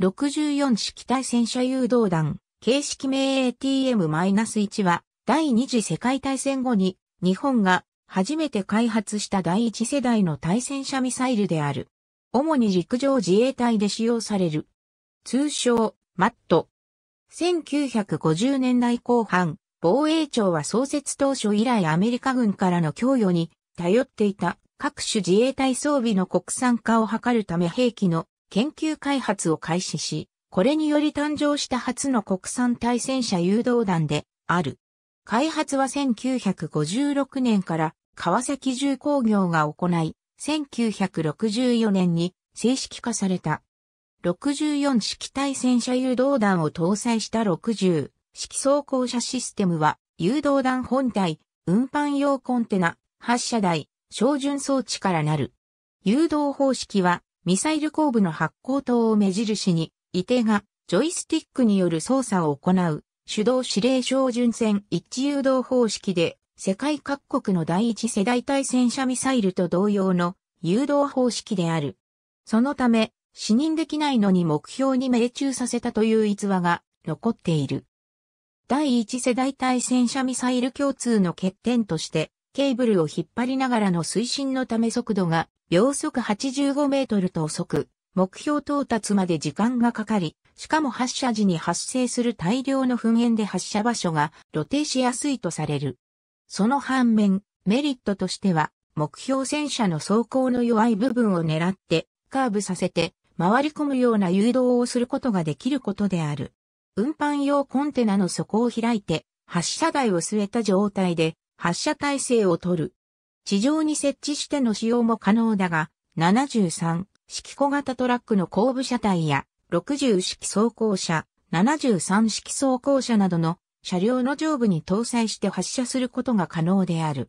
64式対戦車誘導弾、形式名 ATM-1 は、第二次世界大戦後に、日本が初めて開発した第一世代の対戦車ミサイルである。主に陸上自衛隊で使用される。通称、マット。1950年代後半、防衛庁は創設当初以来アメリカ軍からの供与に頼っていた各種自衛隊装備の国産化を図るため兵器の研究開発を開始し、これにより誕生した初の国産対戦車誘導弾である。開発は1956年から川崎重工業が行い、1964年に正式化された。64式対戦車誘導弾を搭載した60式装甲車システムは、誘導弾本体、運搬用コンテナ、発射台、照準装置からなる。誘導方式はミサイル後部の発光灯を目印に、射手がジョイスティックによる操作を行う、手動指令照準線一致誘導方式で、世界各国の第一世代対戦車ミサイルと同様の誘導方式である。そのため、視認できないのに目標に命中させたという逸話が残っている。第一世代対戦車ミサイル共通の欠点として、ケーブルを引っ張りながらの推進のため速度が秒速85メートルと遅く、目標到達まで時間がかかり、しかも発射時に発生する大量の噴煙で発射場所が露呈しやすいとされる。その反面、メリットとしては、目標戦車の走行の弱い部分を狙ってカーブさせて回り込むような誘導をすることができることである。運搬用コンテナの底を開いて発射台を据えた状態で発射体制を取る。地上に設置しての使用も可能だが、73式小型トラックの後部車体や60式装甲車、73式装甲車などの車両の上部に搭載して発射することが可能である。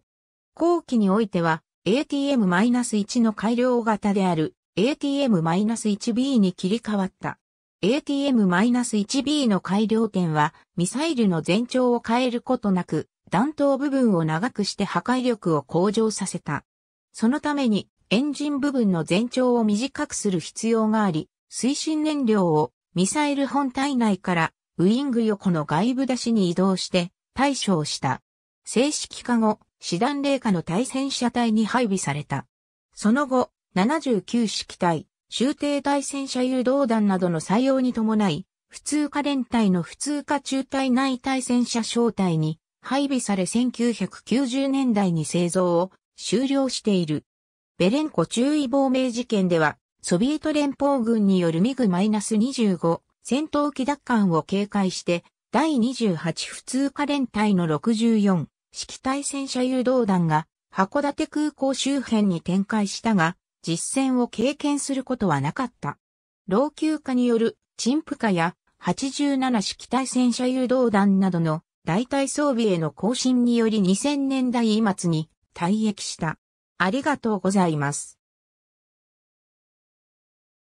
後期においては ATM-1 の改良型である ATM-1B に切り替わった。ATM-1B の改良点はミサイルの全長を変えることなく弾頭部分を長くして破壊力を向上させた。そのためにエンジン部分の全長を短くする必要があり、推進燃料をミサイル本体内からウィング横の外部出しに移動して対処をした。正式化後、師団霊下の対戦車隊に配備された。その後、79式隊、終艇対戦車誘導弾などの採用に伴い、普通科連隊の普通科中隊内対戦車小隊に配備され1990年代に製造を終了している。ベレンコ注意亡命事件では、ソビエト連邦軍によるミグ -25 戦闘機奪還を警戒して、第28普通科連隊の64式対戦車誘導弾が函館空港周辺に展開したが、実戦を経験することはなかった。老朽化による陳腐化や87式対戦車誘導弾などの代替装備への更新により2000年代末に退役した。ありがとうございます。